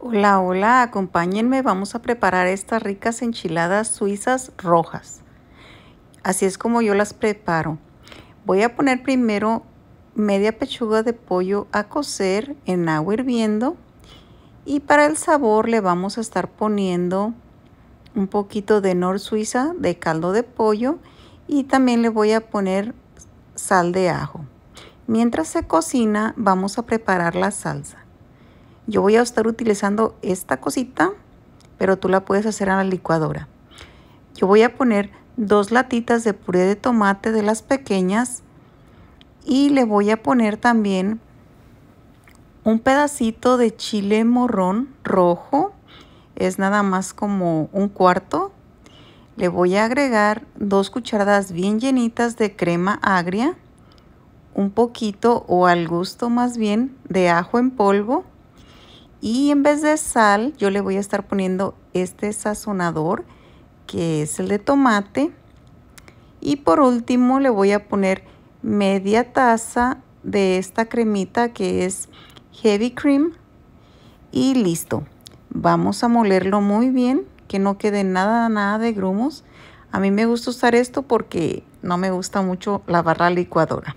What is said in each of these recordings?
Hola, hola, acompáñenme, vamos a preparar estas ricas enchiladas suizas rojas. Así es como yo las preparo. Voy a poner primero media pechuga de pollo a cocer en agua hirviendo y para el sabor le vamos a estar poniendo un poquito de nor suiza de caldo de pollo y también le voy a poner sal de ajo. Mientras se cocina vamos a preparar la salsa. Yo voy a estar utilizando esta cosita, pero tú la puedes hacer a la licuadora. Yo voy a poner dos latitas de puré de tomate de las pequeñas y le voy a poner también un pedacito de chile morrón rojo. Es nada más como un cuarto. Le voy a agregar dos cucharadas bien llenitas de crema agria, un poquito o al gusto más bien de ajo en polvo y en vez de sal, yo le voy a estar poniendo este sazonador, que es el de tomate. Y por último, le voy a poner media taza de esta cremita que es heavy cream. Y listo. Vamos a molerlo muy bien, que no quede nada, nada de grumos. A mí me gusta usar esto porque no me gusta mucho la la licuadora.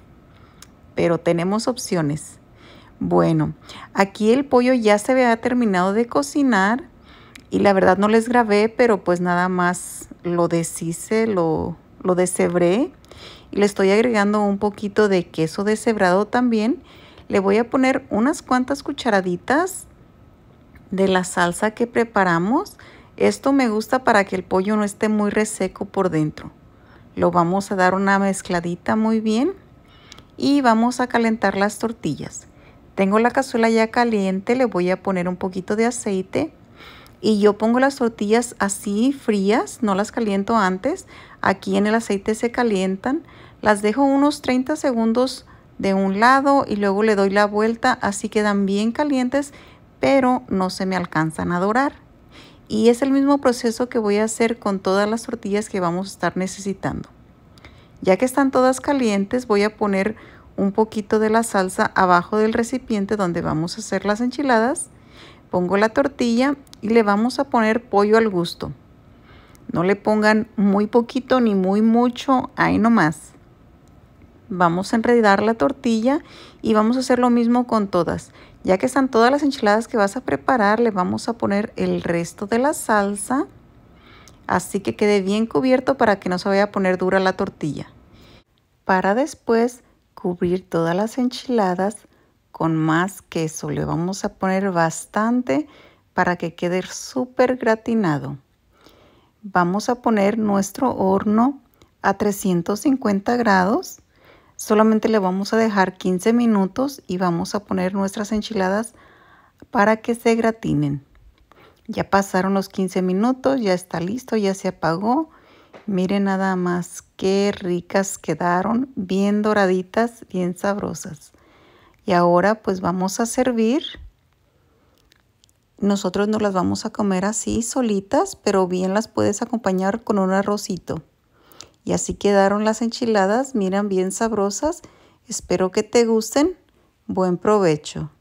Pero tenemos opciones. Bueno, aquí el pollo ya se había terminado de cocinar y la verdad no les grabé, pero pues nada más lo deshice, lo, lo deshebré y le estoy agregando un poquito de queso deshebrado también. Le voy a poner unas cuantas cucharaditas de la salsa que preparamos. Esto me gusta para que el pollo no esté muy reseco por dentro. Lo vamos a dar una mezcladita muy bien y vamos a calentar las tortillas. Tengo la cazuela ya caliente, le voy a poner un poquito de aceite y yo pongo las tortillas así frías, no las caliento antes. Aquí en el aceite se calientan. Las dejo unos 30 segundos de un lado y luego le doy la vuelta, así quedan bien calientes, pero no se me alcanzan a dorar. Y es el mismo proceso que voy a hacer con todas las tortillas que vamos a estar necesitando. Ya que están todas calientes, voy a poner un poquito de la salsa abajo del recipiente donde vamos a hacer las enchiladas. Pongo la tortilla y le vamos a poner pollo al gusto. No le pongan muy poquito ni muy mucho, ahí nomás. Vamos a enredar la tortilla y vamos a hacer lo mismo con todas. Ya que están todas las enchiladas que vas a preparar, le vamos a poner el resto de la salsa. Así que quede bien cubierto para que no se vaya a poner dura la tortilla. Para después cubrir todas las enchiladas con más queso. Le vamos a poner bastante para que quede súper gratinado. Vamos a poner nuestro horno a 350 grados. Solamente le vamos a dejar 15 minutos y vamos a poner nuestras enchiladas para que se gratinen. Ya pasaron los 15 minutos, ya está listo, ya se apagó Miren nada más qué ricas quedaron, bien doraditas, bien sabrosas. Y ahora pues vamos a servir. Nosotros no las vamos a comer así solitas, pero bien las puedes acompañar con un arrocito. Y así quedaron las enchiladas, miran bien sabrosas. Espero que te gusten. Buen provecho.